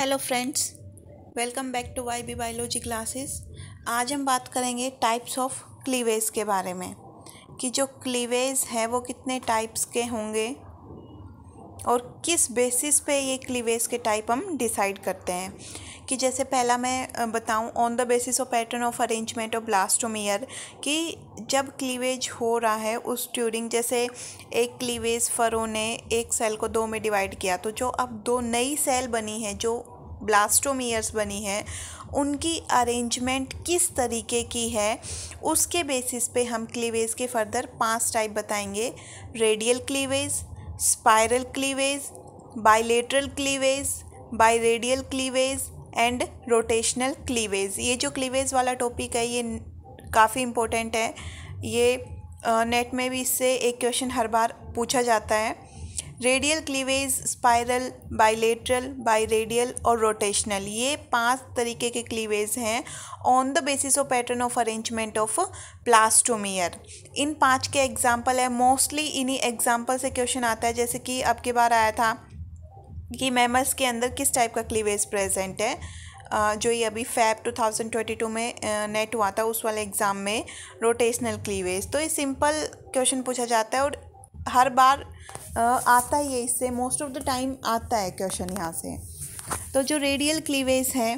hello friends welcome back to Y B biology classes आज हम बात करेंगे टाइप्स ऑफ क्लीवेज के बारे में कि जो क्लीवेज है वो कितने टाइप्स के होंगे और किस बेसिस पे ये क्लीवेज के टाइप हम डिसाइड करते हैं कि जैसे पहला मैं बताऊं on the basis of pattern of arrangement of blastomere कि जब क्लीवेज हो रहा है उस ट्यूरिंग जैसे एक क्लीवेज फरों ने एक सेल को दो में डिवाइड किया तो जो अब दो नई सेल बनी है जो ब्लास्टोमियर्स बनी है उनकी अरेंजमेंट किस तरीके की है उसके बेसिस पे हम क्लीवेज के फर्दर पांच टाइप बताएंगे radial cleavage cleavage cleavage, cleavage biradial cleavage and rotational cleavage ये जो क्लीवेज वाला टॉपिक है ये काफ़ी इम्पोर्टेंट है ये नेट में भी इससे एक क्वेश्चन हर बार पूछा जाता है radial cleavage spiral bilateral biradial और रोटेशनल ये पांच तरीके के क्लीवेज हैं on the basis of pattern of arrangement of blastomere इन पांच के एग्जाम्पल है मोस्टली इन्हीं एग्जाम्पल से क्वेश्चन आता है जैसे कि आपके बार आया था कि मेमर्स के अंदर किस टाइप का क्लीवेज प्रेजेंट है जो ये अभी फैब 2022 में नेट हुआ था उस वाले एग्ज़ाम में रोटेशनल क्लीवेज तो ये सिंपल क्वेश्चन पूछा जाता है और हर बार आता ही है इससे मोस्ट ऑफ द टाइम आता है क्वेश्चन यहाँ से तो जो रेडियल क्लीवेज है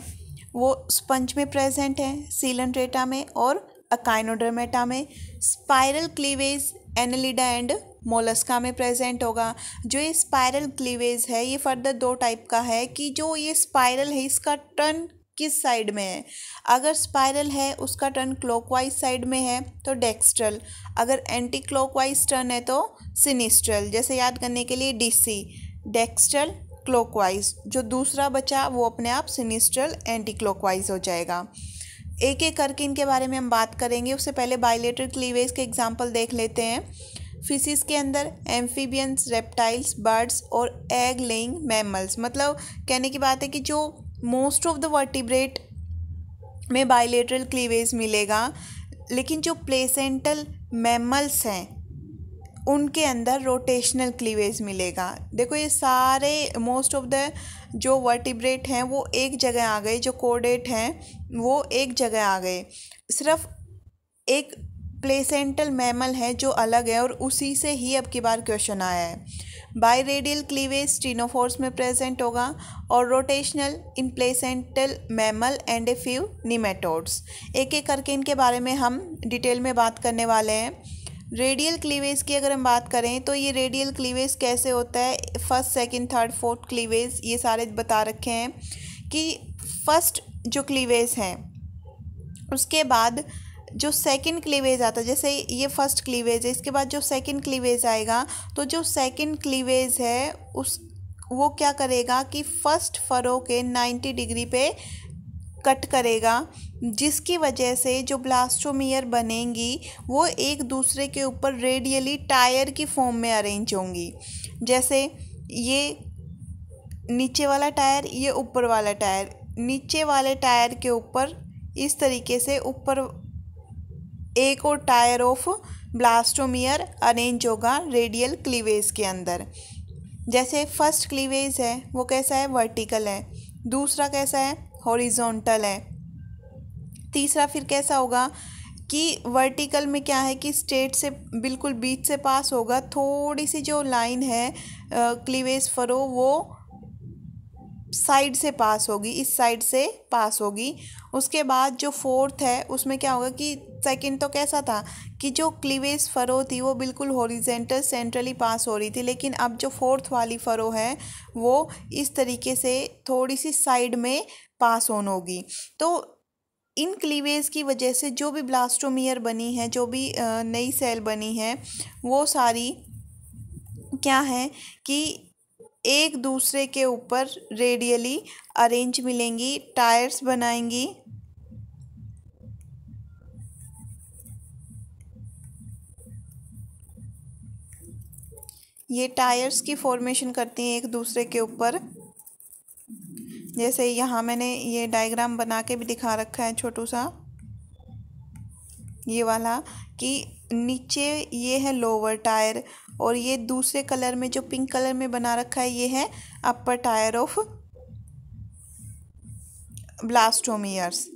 वो स्पंज में प्रेजेंट है सीलन रेटा में और अकाइनोडर्मेटा में spiral cleavage annelida and mollusca में प्रेजेंट होगा जो ये स्पायरल क्लीवेज है ये फर्दर दो टाइप का है कि जो ये स्पायरल है इसका टर्न किस साइड में है अगर स्पाइरल है उसका टर्न क्लॉकवाइज साइड में है तो डेक्स्ट्रल अगर एंटी क्लॉकवाइज टर्न है तो सिनिस्ट्रल जैसे याद करने के लिए डीसी डेक्स्ट्रल क्लॉकवाइज जो दूसरा बचा वो अपने आप सिनिस्ट्रल एंटी क्लॉकवाइज हो जाएगा एक एक करके इनके बारे में हम बात करेंगे उससे पहले बायोलेटर क्लीवेज के एग्जाम्पल देख लेते हैं फिशिस के अंदर एम्फीबियंस रेप्टाइल्स बर्ड्स और एग लेइंग मैमल्स मतलब कहने की बात है कि जो मोस्ट ऑफ द वर्टिब्रेट में बाइलेटरल क्लीवेज मिलेगा लेकिन जो प्लेसेंटल मैमल्स हैं उनके अंदर रोटेशनल क्लीवेज मिलेगा देखो ये सारे मोस्ट ऑफ द जो वर्टिब्रेट हैं वो एक जगह आ गए जो कोडेट हैं वो एक जगह आ गए सिर्फ एक प्लेसेंटल मैमल है जो अलग है और उसी से ही अब की बार क्वेश्चन आया है बाई रेडियल क्लीवेज स्टीनोफोर्स में प्रेजेंट होगा और rotational implacental mammal and a few nematodes एक एक करके इनके बारे में हम डिटेल में बात करने वाले हैं रेडियल क्लीवेज की अगर हम बात करें तो ये रेडियल क्लीवेज कैसे होता है first second third fourth cleavage ये सारे बता रखे हैं कि फर्स्ट जो क्लीवेज हैं उसके बाद जो सेकंड क्लीवेज आता है जैसे ये फर्स्ट क्लीवेज है इसके बाद जो सेकंड क्लीवेज आएगा तो जो सेकंड क्लीवेज है उस वो क्या करेगा कि फर्स्ट फरो के नाइन्टी डिग्री पे कट करेगा जिसकी वजह से जो ब्लास्टोमियर बनेंगी वो एक दूसरे के ऊपर रेडियली टायर की फॉर्म में अरेंज होंगी जैसे ये नीचे वाला टायर ये ऊपर वाला टायर नीचे वाले टायर के ऊपर इस तरीके से ऊपर एक और टायर ऑफ ब्लास्टोमियर अरेंज होगा रेडियल क्लीवेज के अंदर जैसे फर्स्ट क्लीवेज है वो कैसा है वर्टिकल है दूसरा कैसा है हॉरिजॉन्टल है तीसरा फिर कैसा होगा कि वर्टिकल में क्या है कि स्टेट से बिल्कुल बीच से पास होगा थोड़ी सी जो लाइन है क्लीवेज फरो वो साइड से पास होगी इस साइड से पास होगी उसके बाद जो फोर्थ है उसमें क्या होगा कि सेकंड तो कैसा था कि जो क्लीवेज फ़रो थी वो बिल्कुल हॉरिजेंटल सेंट्रली पास हो रही थी लेकिन अब जो फोर्थ वाली फ़रो है वो इस तरीके से थोड़ी सी साइड में पास ऑन होगी तो इन क्लीवेज की वजह से जो भी ब्लास्टोमियर बनी है जो भी नई सेल बनी है वो सारी क्या है कि एक दूसरे के ऊपर रेडियली अरेंज मिलेंगी टायर्स बनाएंगी ये टायर्स की फॉर्मेशन करती हैं एक दूसरे के ऊपर जैसे यहाँ मैंने ये डायग्राम बना के भी दिखा रखा है छोटू सा ये वाला कि नीचे ये है लोअर टायर और ये दूसरे कलर में जो पिंक कलर में बना रखा है ये है अपर टायर ऑफ ब्लास्टोमियर्स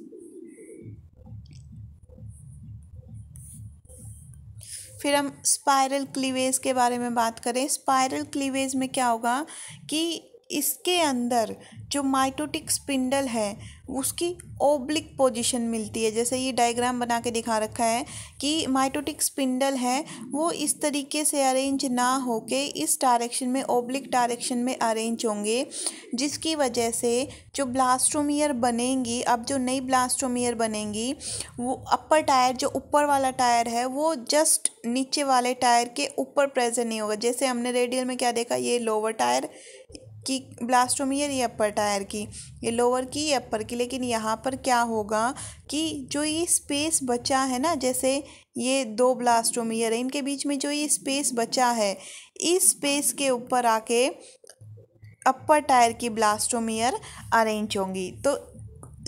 फिर हम स्पायरल क्लीवेज के बारे में बात करें स्पायरल क्लीवेज में क्या होगा कि इसके अंदर जो माइटोटिक स्पिंडल है उसकी ओब्लिक पोजीशन मिलती है जैसे ये डायग्राम बना के दिखा रखा है कि माइटोटिक स्पिंडल है वो इस तरीके से अरेंज ना होके इस डायरेक्शन में ओब्लिक डायरेक्शन में अरेंज होंगे जिसकी वजह से जो ब्लास्ट्रोमियर बनेंगी अब जो नई ब्लास्ट्रोमियर बनेंगी वो अपर टायर जो ऊपर वाला टायर है वो जस्ट नीचे वाले टायर के ऊपर प्रेजेंट नहीं होगा जैसे हमने रेडियल में क्या देखा ये लोअर टायर की ब्लास्टोमियर ये अपर टायर की ये लोअर की ये अपर की लेकिन यहाँ पर क्या होगा कि जो ये स्पेस बचा है ना जैसे ये दो ब्लास्टोमियर है इनके बीच में जो ये स्पेस बचा है इस स्पेस के ऊपर आके अपर टायर की ब्लास्टोमियर अरेंज होंगी तो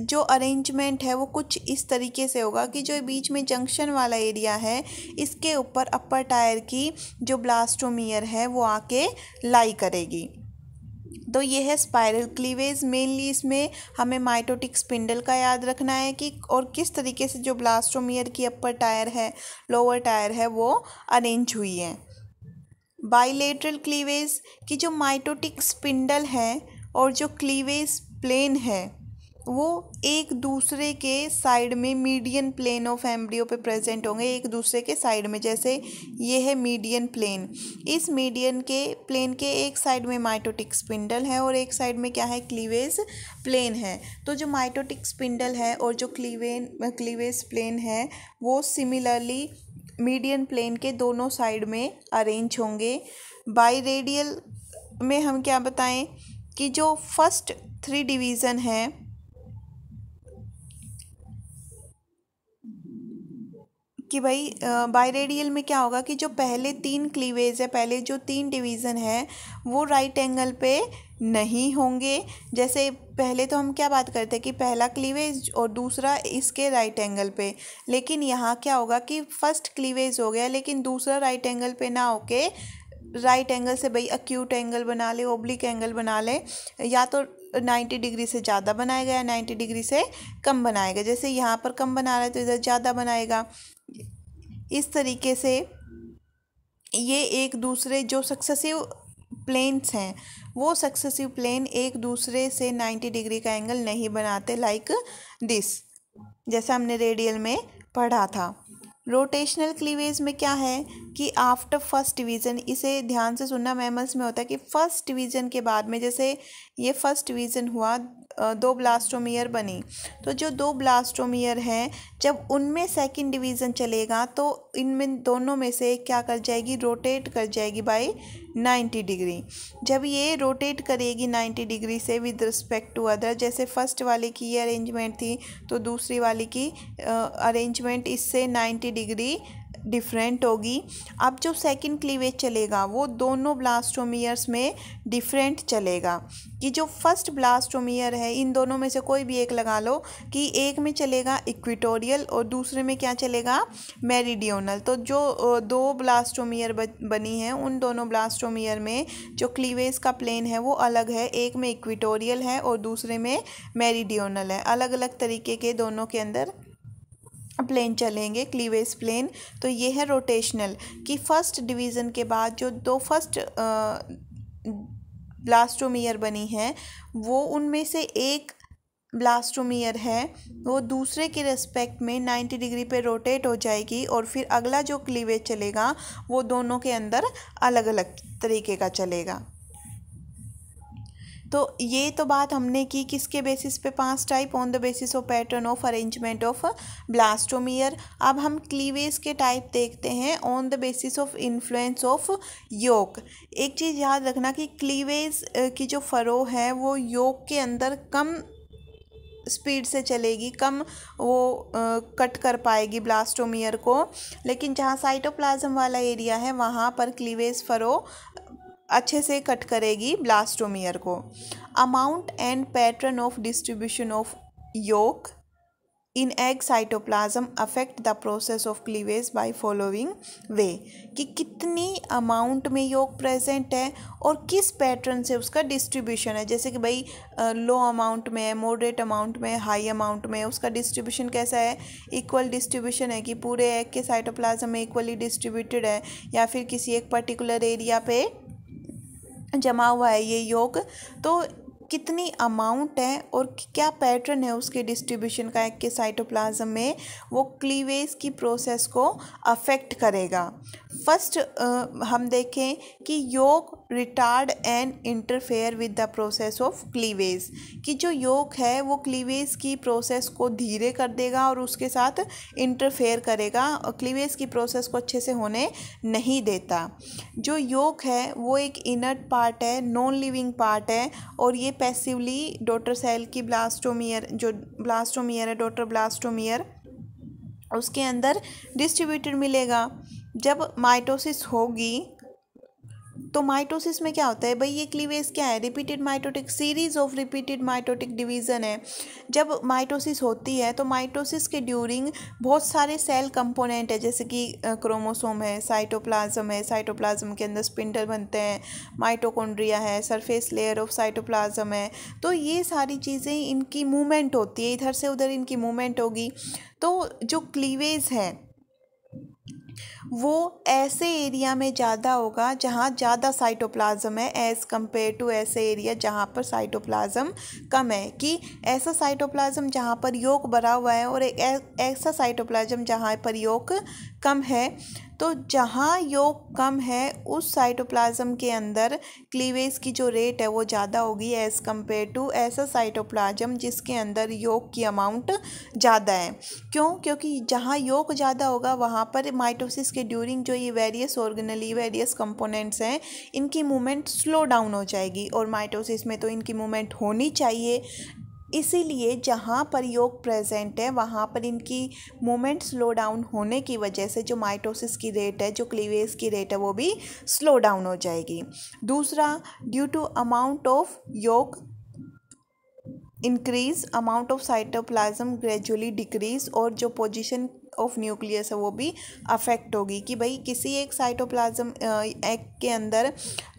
जो अरेंजमेंट है वो कुछ इस तरीके से होगा कि जो बीच में जंक्शन वाला एरिया है इसके ऊपर अपर टायर की जो ब्लास्टोमियर है वो आके लाई करेगी तो ये है स्पायरल क्लीवेज मेनली इसमें हमें माइटोटिक स्पिंडल का याद रखना है कि और किस तरीके से जो ब्लास्टोमियर की अपर टायर है लोअर टायर है वो अरेंज हुई है बाइलेटरल क्लीवेज की जो माइटोटिक स्पिंडल है और जो क्लीवेज प्लेन है वो एक दूसरे के साइड में मीडियन प्लेन ऑफ एम्ब्रियो पे प्रेजेंट होंगे एक दूसरे के साइड में जैसे ये है मीडियन प्लेन इस मीडियन के प्लेन के एक साइड में माइटोटिक स्पिंडल है और एक साइड में क्या है क्लीवेज प्लेन है तो जो माइटोटिक स्पिंडल है और जो क्लीवेन क्लीवेज प्लेन है वो सिमिलरली मीडियन प्लेन के दोनों साइड में अरेंज होंगे बाई रेडियल में हम क्या बताएं कि जो फर्स्ट थ्री डिवीज़न है कि भाई बाई रेडियल में क्या होगा कि जो पहले तीन क्लीवेज है पहले जो तीन डिवीज़न है वो राइट एंगल पे नहीं होंगे जैसे पहले तो हम क्या बात करते हैं कि पहला क्लीवेज और दूसरा इसके राइट एंगल पे लेकिन यहाँ क्या होगा कि फर्स्ट क्लीवेज हो गया लेकिन दूसरा राइट एंगल पे ना होके राइट एंगल से भाई अक्यूट एंगल बना ले ओब्लिक एंगल बना ले या तो नाइन्टी डिग्री से ज़्यादा बनाया गया नाइन्टी डिग्री से कम बनाएगा जैसे यहाँ पर कम बना रहा है तो इधर ज़्यादा बनाएगा इस तरीके से ये एक दूसरे जो सक्सेसिव प्लेन्स हैं वो सक्सेसिव प्लेन एक दूसरे से नाइन्टी डिग्री का एंगल नहीं बनाते लाइक दिस जैसा हमने रेडियल में पढ़ा था रोटेशनल क्लीवेज में क्या है कि आफ्टर फर्स्ट डिवीज़न इसे ध्यान से सुनना मैमल्स में होता है कि फ़र्स्ट डिवीज़न के बाद में जैसे ये फ़र्स्ट डिवीज़न हुआ दो ब्लास्टोमियर बनी तो जो दो ब्लास्टोमियर हैं जब उनमें सेकंड डिवीज़न चलेगा तो इनमें दोनों में से क्या कर जाएगी रोटेट कर जाएगी बाई 90 डिग्री जब ये रोटेट करेगी 90 डिग्री से विद रिस्पेक्ट टू अदर जैसे फर्स्ट वाले की ये अरेंजमेंट थी तो दूसरी वाले की अरेंजमेंट इससे 90 डिग्री डिफरेंट होगी अब जो सेकंड क्लीवेज चलेगा वो दोनों ब्लास्टोमियर्स में डिफरेंट चलेगा कि जो फर्स्ट ब्लास्टोमियर है इन दोनों में से कोई भी एक लगा लो कि एक में चलेगा इक्विटोरियल और दूसरे में क्या चलेगा मेरिडियोनल तो जो दो ब्लास्टोमियर बनी है उन दोनों ब्लास्टोमियर में जो क्लीवेज का प्लेन है वो अलग है एक में इक्विटोरियल है और दूसरे में मेरिडियोनल है अलग अलग तरीके के दोनों के अंदर प्लेन चलेंगे क्लीवेज प्लेन तो ये है रोटेशनल कि फर्स्ट डिवीज़न के बाद जो दो फर्स्ट ब्लास्टोमियर बनी है वो उनमें से एक ब्लास्टोमियर है वो दूसरे के रेस्पेक्ट में 90 डिग्री पे रोटेट हो जाएगी और फिर अगला जो क्लीवेज चलेगा वो दोनों के अंदर अलग अलग तरीके का चलेगा तो ये तो बात हमने की किसके बेसिस पे पांच type on the basis of pattern of arrangement of blastomere अब हम क्लीवेज के टाइप देखते हैं on the basis of influence of yolk एक चीज़ याद रखना कि क्लीवेज की जो फ़रो है वो योक के अंदर कम स्पीड से चलेगी कम वो आ, कट कर पाएगी ब्लास्टोमियर को लेकिन जहाँ साइटोप्लाज्म वाला एरिया है वहाँ पर क्लीवेज फरो अच्छे से कट करेगी ब्लास्टोमियर को amount and pattern of distribution of yolk in egg cytoplasm affect the process of cleavage by following way कि कितनी अमाउंट में योग प्रेजेंट है और किस पैटर्न से उसका डिस्ट्रीब्यूशन है जैसे कि भाई लो अमाउंट में है मॉडरेट अमाउंट में हाई अमाउंट में उसका डिस्ट्रीब्यूशन कैसा है इक्वल डिस्ट्रीब्यूशन है कि पूरे एग के साइटोप्लाज्म में इक्वली डिस्ट्रीब्यूटेड है या फिर किसी एक पर्टिकुलर एरिया पे जमा हुआ है ये योग तो कितनी अमाउंट है और क्या पैटर्न है उसके डिस्ट्रीब्यूशन का कि साइटोप्लाज्म में वो क्लीवेज की प्रोसेस को अफेक्ट करेगा फर्स्ट हम देखें कि yolk retard and interfere with the process of cleavage कि जो योग है वो क्लीवेज की प्रोसेस को धीरे कर देगा और उसके साथ इंटरफेयर करेगा और क्लीवेज की प्रोसेस को अच्छे से होने नहीं देता जो योग है वो एक इनर्ट पार्ट है नॉन लिविंग पार्ट है और ये पैसिवली डॉटर सेल की ब्लास्टोमियर जो ब्लास्टोमियर है डॉटर ब्लास्टोमियर उसके अंदर डिस्ट्रीब्यूटेड मिलेगा जब माइटोसिस होगी तो माइटोसिस में क्या होता है भाई ये क्लीवेज क्या है repeated mitotic series of repeated mitotic division है जब माइटोसिस होती है तो माइटोसिस के ड्यूरिंग बहुत सारे सेल कंपोनेंट है जैसे कि क्रोमोसोम है साइटोप्लाज्म है साइटोप्लाज्म के अंदर स्पिंडल बनते हैं माइटोकॉन्ड्रिया है सरफेस लेयर ऑफ साइटोप्लाज्म है तो ये सारी चीज़ें इनकी मूवमेंट होती है इधर से उधर इनकी मूवमेंट होगी तो जो क्लीवेज है वो ऐसे एरिया में ज़्यादा होगा जहाँ ज़्यादा साइटोप्लाज्म है एज़ कम्पेयर टू ऐसे एरिया जहाँ पर साइटोप्लाज्म कम है कि ऐसा साइटोप्लाज्म जहाँ पर योग भरा हुआ है और ऐसा साइटोप्लाज्म जहाँ पर योग कम है तो जहाँ योग कम है उस साइटोप्लाज्म के अंदर क्लीवेज की जो रेट है वो ज़्यादा होगी एज़ कम्पेयर टू ऐसा साइटोप्लाज्म जिसके अंदर योग की अमाउंट ज़्यादा है क्यों क्योंकि जहाँ योग ज़्यादा होगा वहाँ पर माइटोसिस के ड्यूरिंग जो ये वेरियस ऑर्गनली वेरियस कंपोनेंट्स हैं इनकी मूवमेंट स्लो डाउन हो जाएगी और माइटोसिस में तो इनकी मूवमेंट होनी चाहिए इसीलिए जहाँ पर योग प्रेजेंट है वहाँ पर इनकी मोमेंट स्लो डाउन होने की वजह से जो माइटोसिस की रेट है जो क्लीवेज की रेट है वो भी स्लो डाउन हो जाएगी दूसरा due to amount of yolk increase amount of cytoplasm gradually decrease और जो पोजीशन ऑफ न्यूक्लियस है वो भी अफेक्ट होगी कि भाई किसी एक साइटोप्लाज्म एग के अंदर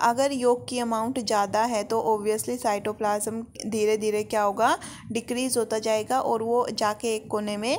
अगर योग की अमाउंट ज़्यादा है तो ओब्वियसली साइटोप्लाज्म धीरे धीरे क्या होगा डिक्रीज होता जाएगा और वो जाके एक कोने में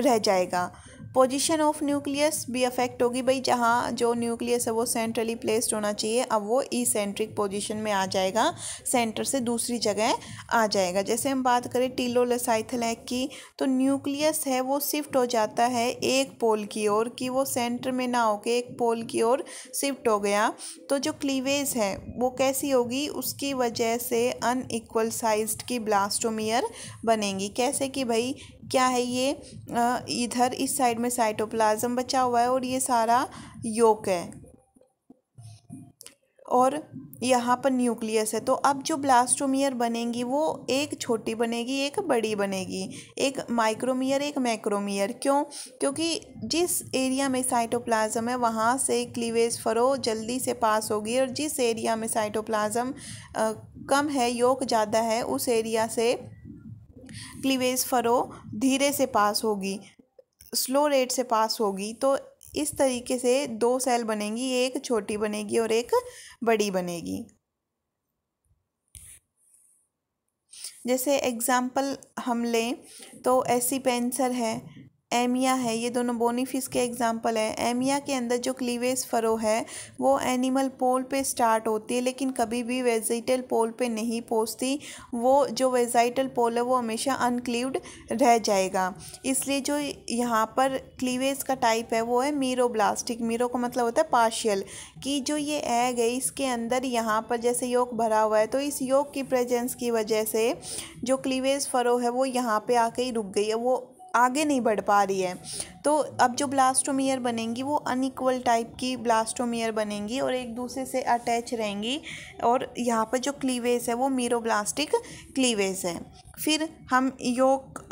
रह जाएगा पोजीशन ऑफ न्यूक्लियस भी अफेक्ट होगी भाई जहाँ जो न्यूक्लियस है वो सेंट्रली प्लेस्ड होना चाहिए अब वो ई सेंट्रिक पोजिशन में आ जाएगा सेंटर से दूसरी जगह आ जाएगा जैसे हम बात करें टीलोलसाइथलैक की तो न्यूक्लियस है वो शिफ्ट हो जाता है एक पोल की ओर कि वो सेंटर में ना होके एक पोल की ओर शिफ्ट हो गया तो जो क्लीवेज है वो कैसी होगी उसकी वजह से अनइक्वल साइज की ब्लास्टोमियर बनेंगी कैसे कि भाई क्या है ये इधर इस साइड में साइटोप्लाज्म बचा हुआ है और ये सारा योक है और यहाँ पर न्यूक्लियस है तो अब जो ब्लास्टोमियर बनेगी वो एक छोटी बनेगी एक बड़ी बनेगी एक माइक्रोमियर एक मैक्रोमियर क्यों क्योंकि जिस एरिया में साइटोप्लाज्म है वहाँ से क्लीवेज फरो जल्दी से पास होगी और जिस एरिया में साइटोप्लाज्म कम है योक ज़्यादा है उस एरिया से क्लीवेज फ़रो धीरे से पास होगी स्लो रेट से पास होगी तो इस तरीके से दो सेल बनेंगी एक छोटी बनेगी और एक बड़ी बनेगी जैसे एग्ज़ाम्पल हम लें तो ऐसी पेंसर है एमिया है ये दोनों बोनीफिस के एग्जाम्पल है एमिया के अंदर जो क्लीवेज फरो है वो एनिमल पोल पे स्टार्ट होती है लेकिन कभी भी वेजाइटल पोल पे नहीं पहुँचती वो जो वेजाइटल पोल है वो हमेशा अनक्लीव्ड रह जाएगा इसलिए जो यहाँ पर क्लीवेज का टाइप है वो है मीरोब्लास्टिक मीरो का मतलब होता है पार्शियल कि जो ये एग है इसके अंदर यहाँ पर जैसे योग भरा हुआ है तो इस योग की प्रेजेंस की वजह से जो क्लीवेज फरो है वो यहाँ पर आके ही रुक गई है वो आगे नहीं बढ़ पा रही है तो अब जो ब्लास्टोमियर बनेंगी वो अनइक्वल टाइप की ब्लास्टोमियर बनेंगी और एक दूसरे से अटैच रहेंगी और यहाँ पर जो क्लीवेज है वो मीरोब्लास्टिक क्लीवेज है फिर हम योग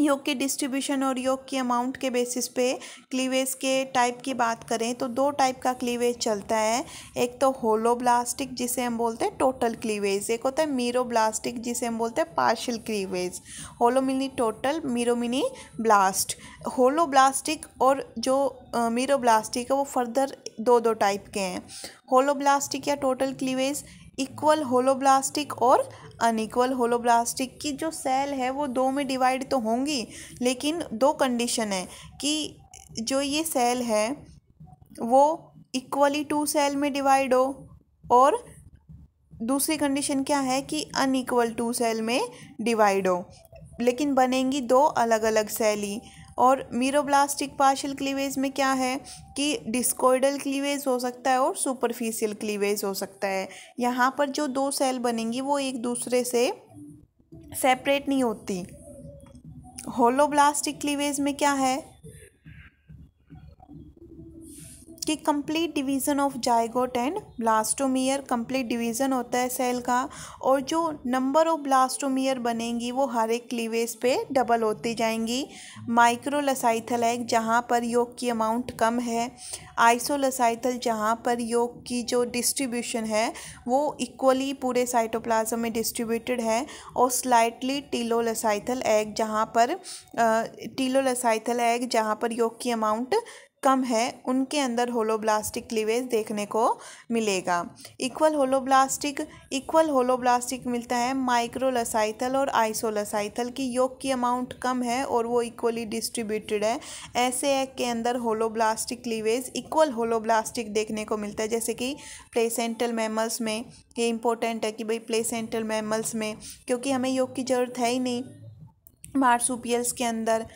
योग के डिस्ट्रीब्यूशन और योग के अमाउंट के बेसिस पे क्लीवेज के टाइप की बात करें तो दो टाइप का क्लीवेज चलता है एक तो होलोब्लास्टिक जिसे हम बोलते हैं टोटल क्लीवेज एक होता है मीरोब्लास्टिक जिसे हम बोलते हैं partial cleavage holo means total mero means blast holoblastic और जो मीरोब्लास्टिक है वो फर्दर दो दो टाइप के हैं होलोब्लास्टिक या टोटल क्लीवेज इक्वल होलोब्लास्टिक और अनईक्वल होलोब्लास्टिक की जो सेल है वो दो में डिवाइड तो होंगी लेकिन दो कंडीशन है कि जो ये सेल है वो इक्वली टू सेल में डिवाइड हो और दूसरी कंडीशन क्या है कि अनइक्वल टू सेल में डिवाइड हो लेकिन बनेंगी दो अलग अलग सेल ही और मीरोब्लास्टिक पार्शल क्लीवेज में क्या है कि डिस्कोइडल क्लीवेज हो सकता है और सुपरफिशियल क्लीवेज हो सकता है यहाँ पर जो दो सेल बनेंगी वो एक दूसरे से सेपरेट नहीं होती होलोब्लास्टिक क्लीवेज में क्या है कि complete division of zygote and blastomere complete division होता है सेल का और जो नंबर ऑफ ब्लास्टोमियर बनेंगी वो हर एक क्लीवेज पे डबल होती जाएंगी माइक्रोलसाइथल एग जहाँ पर योग की अमाउंट कम है आइसोलसाइथल जहाँ पर योग की जो डिस्ट्रीब्यूशन है वो इक्वली पूरे साइटोप्लाज्म में डिस्ट्रीब्यूटेड है और स्लाइटली टीलोलसाइथल एग जहाँ पर टीलोलसाइथल एग जहाँ पर योग की अमाउंट कम है उनके अंदर होलोब्लास्टिक क्लीवेज देखने को मिलेगा इक्वल होलोब्लास्टिक इक्वल होलोब्लास्टिक मिलता है माइक्रोलसाइथल और आइसोलसाइथल की योग की अमाउंट कम है और वो इक्वली डिस्ट्रीब्यूटेड है ऐसे एग के अंदर होलोब्लास्टिक क्लीवेज इक्वल होलोब्लास्टिक देखने को मिलता है जैसे कि प्लेसेंटल मैमल्स में ये इंपॉर्टेंट है कि भाई प्लेसेंटल मैमल्स में क्योंकि हमें योग की ज़रूरत है ही नहीं मार्सुपियल्स के अंदर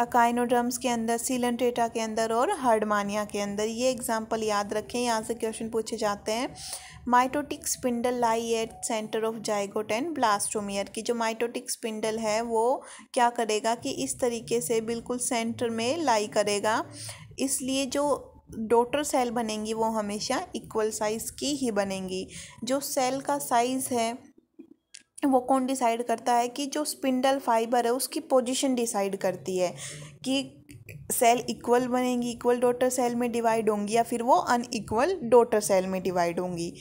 अकाइनोड्रम्स के अंदर सीलेंटेटा के अंदर और हार्डमानिया के अंदर ये एग्जाम्पल याद रखें यहाँ से क्वेश्चन पूछे जाते हैं mitotic spindle lie at centre of zygote and blastomere की जो माइटोटिक स्पिंडल है वो क्या करेगा कि इस तरीके से बिल्कुल सेंटर में लाई करेगा इसलिए जो डोटर सेल बनेंगी वो हमेशा इक्वल साइज़ की ही बनेंगी जो सेल का साइज़ है वो कौन डिसाइड करता है कि जो स्पिंडल फाइबर है उसकी पोजीशन डिसाइड करती है कि सेल इक्वल बनेंगी इक्वल डॉटर सेल में डिवाइड होंगी या फिर वो अनइक्वल डॉटर सेल में डिवाइड होंगी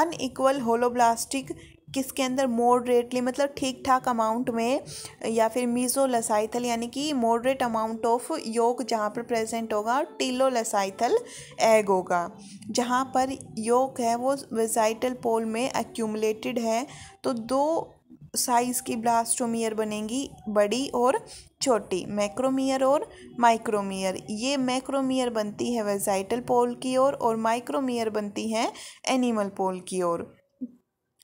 अनइक्वल होलोब्लास्टिक किसके अंदर मॉडरेटली मतलब ठीक ठाक अमाउंट में या फिर मीज़ो लसाइथल यानी कि मॉडरेट अमाउंट ऑफ योग जहाँ पर प्रेजेंट होगा टीलो लसाइथल एग होगा जहाँ पर योग है वो वेजाइटल पोल में एक्यूमलेटेड है तो दो साइज़ की ब्लास्टोमियर बनेंगी बड़ी और छोटी मैक्रोमियर और माइक्रोमियर ये मैक्रोमियर बनती है वेजाइटल पोल की ओर और, और माइक्रोमियर बनती है एनिमल पोल की ओर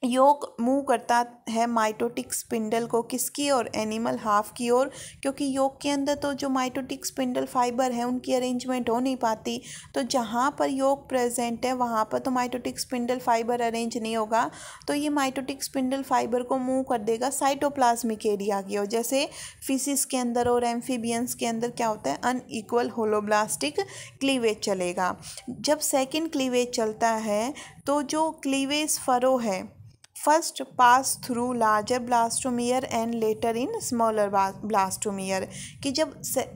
योग मूव करता है माइटोटिक स्पिंडल को किसकी ओर एनिमल हाफ की ओर क्योंकि योग के अंदर तो जो माइटोटिक स्पिंडल फाइबर है उनकी अरेंजमेंट हो नहीं पाती तो जहाँ पर योग प्रेजेंट है वहाँ पर तो माइटोटिक स्पिंडल फाइबर अरेंज नहीं होगा तो ये माइटोटिक स्पिंडल फाइबर को मूव कर देगा साइटोप्लाज्मिक एरिया की ओर जैसे फिसिस के अंदर और एम्फीबियंस के अंदर क्या होता है अनईक्वल होलोब्लास्टिक क्लीवेज चलेगा जब सेकेंड क्लीवेज चलता है तो जो क्लीवेज फरो है first pass through larger blastomere and later in smaller blastomere कि जब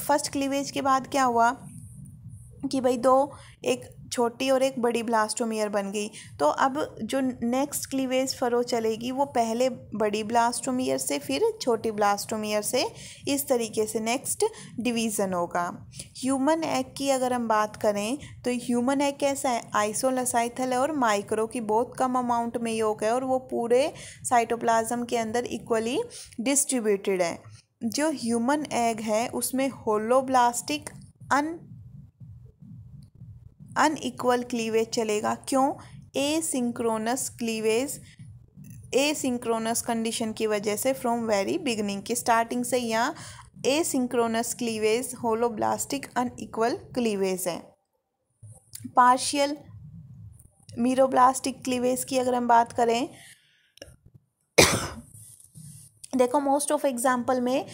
फर्स्ट क्लीवेज के बाद क्या हुआ कि भाई दो एक छोटी और एक बड़ी ब्लास्टोमियर बन गई तो अब जो नेक्स्ट क्लीवेज फरो चलेगी वो पहले बड़ी ब्लास्टोमियर से फिर छोटी ब्लास्टोमियर से इस तरीके से नेक्स्ट डिवीज़न होगा ह्यूमन एग की अगर हम बात करें तो ह्यूमन एग कैसा है आइसोलसाइथल है और माइक्रो की बहुत कम अमाउंट में योग है और वो पूरे साइटोप्लाज्म के अंदर इक्वली डिस्ट्रीब्यूटेड है जो ह्यूमन एग है उसमें होलोब्लास्टिक अन अनइक्वल क्लीवेज चलेगा क्यों asynchronous cleavage asynchronous condition की वजह से फ्रॉम वेरी बिगनिंग की स्टार्टिंग से यहाँ asynchronous cleavage holoblastic unequal cleavage है पार्शियल मीरोब्लास्टिक क्लीवेज की अगर हम बात करें देखो मोस्ट ऑफ एग्जाम्पल में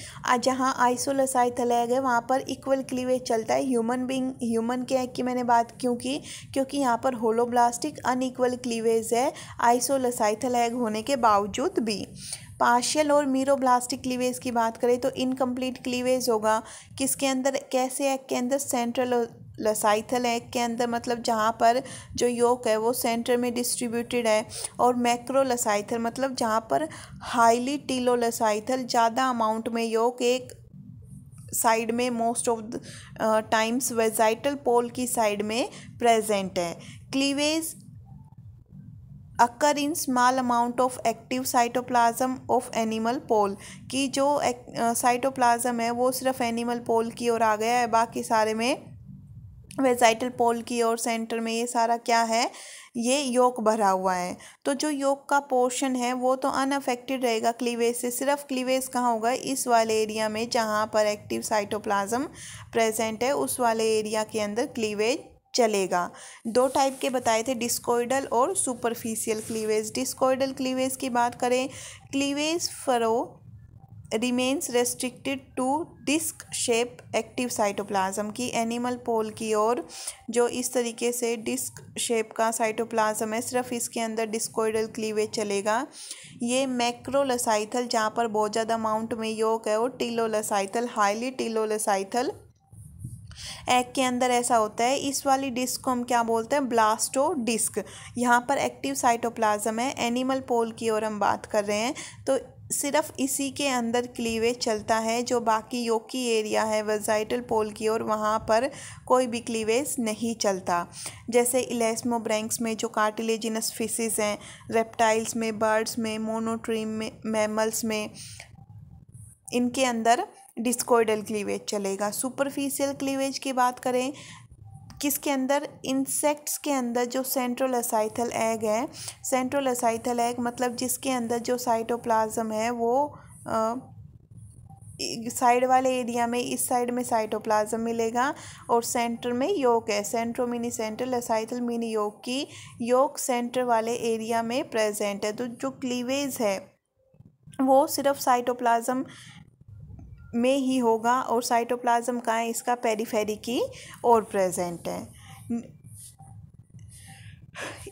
जहाँ आइसोलसाइथल है वहाँ पर इक्वल क्लीवेज चलता है ह्यूमन बींग ह्यूमन के की मैंने बात क्यों की क्योंकि यहाँ पर होलोब्लास्टिक अनइक्वल क्लीवेज है आइसोलसाई एग होने के बावजूद भी पार्शियल और मीरोब्लास्टिक क्लीवेज की बात करें तो इनकम्प्लीट क्लीवेज होगा किसके अंदर कैसे एक्ट के अंदर सेंट्रल लसाइथल एग के अंदर मतलब जहाँ पर जो योक है वो सेंटर में डिस्ट्रीब्यूटेड है और मैक्रोलसाइथल मतलब जहाँ पर हाईली टीलोलसाइथल ज़्यादा अमाउंट में योक एक साइड में most of times vegetal pole की साइड में प्रेजेंट है cleavage occur in small amount of active cytoplasm of animal pole की जो साइटोप्लाज्म है वो सिर्फ एनिमल पोल की ओर आ गया है बाकी सारे में वेजाइटल पोल की और सेंटर में ये सारा क्या है ये योग भरा हुआ है तो जो योग का पोर्शन है वो तो अनअफेक्टेड रहेगा क्लीवेज से सिर्फ क्लीवेज कहाँ होगा इस वाले एरिया में जहाँ पर एक्टिव साइटोप्लाज्म प्रेजेंट है उस वाले एरिया के अंदर क्लीवेज चलेगा दो टाइप के बताए थे डिस्कोइडल और सुपरफिशियल क्लीवेज डिस्कोइडल क्लीवेज की बात करें cleavage furrow remains restricted to disc shape active cytoplasm की एनिमल पोल की ओर जो इस तरीके से डिस्क शेप का साइटोप्लाज्म है सिर्फ इसके अंदर डिस्कोइडल क्लीवेज चलेगा ये मैक्रोलसाइथल जहाँ पर बहुत ज़्यादा अमाउंट में योग है वो टीलोलसाइथल हाईली टीलोलसाइथल एग के अंदर ऐसा होता है इस वाली डिस्क को हम क्या बोलते हैं ब्लास्टो डिस्क यहाँ पर एक्टिव साइटोप्लाज्म है एनिमल पोल की ओर हम बात कर रहे हैं तो सिर्फ इसी के अंदर क्लीवेज चलता है जो बाकी योकी एरिया है वेजाइटल पोल की और वहाँ पर कोई भी क्लीवेज नहीं चलता जैसे इलेस्मोब्रैंक्स में जो कार्टिलेजिनस फिशेज हैं रेप्टाइल्स में बर्ड्स में मोनोट्रीम में मैमल्स में इनके अंदर डिस्कोइडल क्लीवेज चलेगा सुपरफिशियल क्लीवेज की बात करें किसके अंदर इंसेक्ट्स के अंदर जो सेंट्रल असाइथल एग है सेंट्रल असाइथल एग मतलब जिसके अंदर जो साइटोप्लाज्म है वो साइड वाले एरिया में इस साइड में साइटोप्लाज्म मिलेगा और सेंटर में योक है centro means central lecithal means yolk की योक सेंटर वाले एरिया में प्रेजेंट है तो जो क्लीवेज है वो सिर्फ साइटोप्लाज्म में ही होगा और साइटोप्लाज्म का है इसका पेरीफेरी की और प्रेजेंट है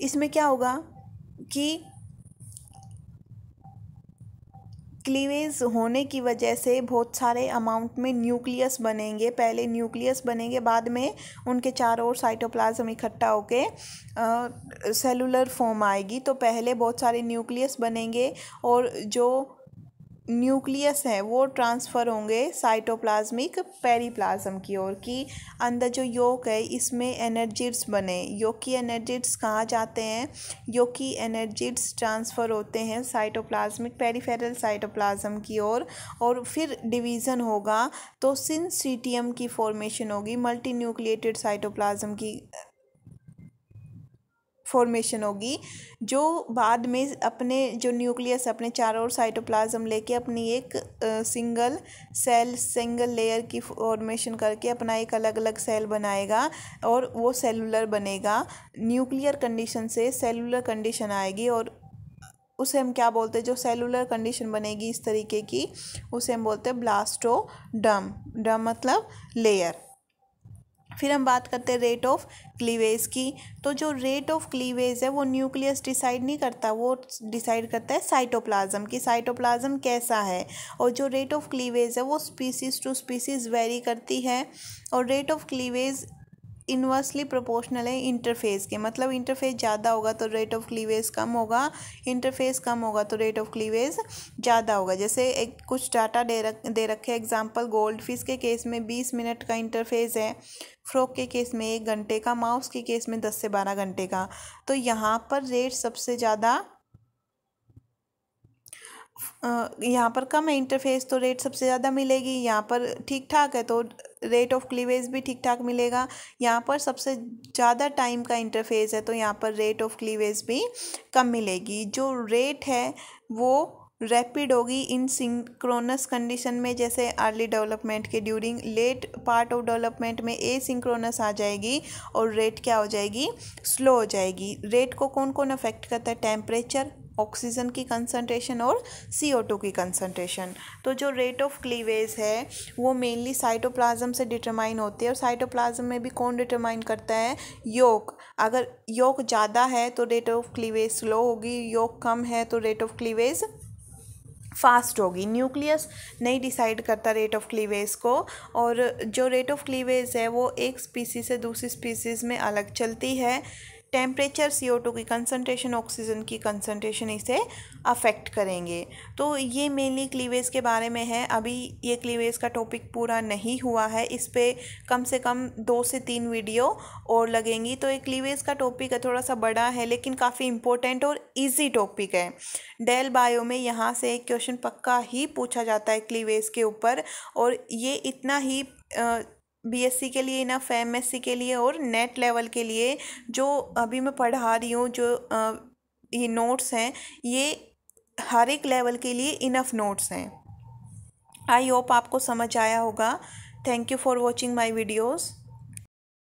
इसमें क्या होगा कि क्लीवेज होने की वजह से बहुत सारे अमाउंट में न्यूक्लियस बनेंगे पहले न्यूक्लियस बनेंगे बाद में उनके चारों ओर साइटोप्लाज्म इकट्ठा होकर सेलुलर फॉर्म आएगी तो पहले बहुत सारे न्यूक्लियस बनेंगे और जो न्यूक्लियस है वो ट्रांसफ़र होंगे साइटोप्लाज्मिक पेरीप्लाज्म की ओर कि अंदर जो योक है इसमें एनर्जिट्स बने की एनर्जिट्स कहाँ जाते हैं की एनर्जिट्स ट्रांसफ़र होते हैं साइटोप्लाज्मिक पेरीफेरल साइटोप्लाज्म की ओर और, और फिर डिवीज़न होगा तो सिंसिटियम की फॉर्मेशन होगी मल्टी न्यूक्लिएटेड साइटोप्लाज्म की फॉर्मेशन होगी जो बाद में अपने जो न्यूक्लियस अपने चारों ओर साइटोप्लाज्म लेके अपनी एक सिंगल सेल सिंगल लेयर की फॉर्मेशन करके अपना एक अलग अलग सेल बनाएगा और वो सेलुलर बनेगा न्यूक्लियर कंडीशन से सेलुलर कंडीशन आएगी और उसे हम क्या बोलते हैं जो सेलुलर कंडीशन बनेगी इस तरीके की उसे हम बोलते हैं ब्लास्टोडम डम मतलब लेयर फिर हम बात करते हैं रेट ऑफ क्लीवेज की तो जो रेट ऑफ क्लीवेज है वो न्यूक्लियस डिसाइड नहीं करता वो डिसाइड करता है साइटोप्लाज्म कि साइटोप्लाज्म कैसा है और जो रेट ऑफ क्लीवेज है वो स्पीसीज टू स्पीसीज वेरी करती है और rate of cleavage inversely proportional है इंटरफेस के मतलब इंटरफेस ज़्यादा होगा तो रेट ऑफ क्लीवेज कम होगा इंटरफेस कम होगा तो रेट ऑफ क्लीवेज ज़्यादा होगा जैसे एक कुछ डाटा दे रख दे रखे एग्जाम्पल गोल्ड फिश के केस में बीस मिनट का इंटरफेस है फ्रॉक के केस में एक घंटे का माउस के केस में दस से बारह घंटे का तो यहाँ पर रेट सबसे ज़्यादा यहाँ पर कम है इंटरफेस तो रेट सबसे ज़्यादा मिलेगी यहाँ पर ठीक ठाक है तो रेट ऑफ क्लीवेज भी ठीक ठाक मिलेगा यहाँ पर सबसे ज़्यादा टाइम का इंटरफेस है तो यहाँ पर रेट ऑफ क्लीवेज भी कम मिलेगी जो रेट है वो रैपिड होगी इन सिंक्रोनस कंडीशन में जैसे अर्ली डेवलपमेंट के during late part of development में ए सिंक्रोनस आ जाएगी और रेट क्या हो जाएगी स्लो हो जाएगी रेट को कौन कौन अफेक्ट करता है टेम्परेचर ऑक्सीजन की कंसंट्रेशन और सी की कंसंट्रेशन तो जो रेट ऑफ क्लीवेज है वो मेनली साइटोप्लाज्म से डिटरमाइन होती है और साइटोप्लाज्म में भी कौन डिटरमाइन करता है योक अगर योक ज़्यादा है तो रेट ऑफ क्लीवेज स्लो होगी योक कम है तो रेट ऑफ क्लीवेज फास्ट होगी न्यूक्लियस नहीं डिसाइड करता रेट ऑफ क्लीवेज को और जो रेट ऑफ क्लीवेज है वो एक स्पीसी से दूसरी स्पीसीज में अलग चलती है टेम्परेचर सी ओ टू की कंसनट्रेशन ऑक्सीजन की कंसनट्रेशन इसे अफेक्ट करेंगे तो ये मेनली क्लीवेज के बारे में है अभी ये क्लीवेज का टॉपिक पूरा नहीं हुआ है इस पर कम से कम दो से तीन वीडियो और लगेंगी तो ये क्लीवेज का टॉपिक है थोड़ा सा बड़ा है लेकिन काफ़ी इंपॉर्टेंट और ईजी टॉपिक है डेल बायो में यहाँ से एक क्वेश्चन पक्का ही पूछा जाता है क्लीवेज के ऊपर और ये इतना ही आ, बीएससी के लिए इनफ है एमएससी के लिए और नेट लेवल के लिए जो अभी मैं पढ़ा रही हूँ जो ये नोट्स हैं ये हर एक लेवल के लिए इनफ नोट्स हैं आई होप आपको समझ आया होगा thank you for watching my videos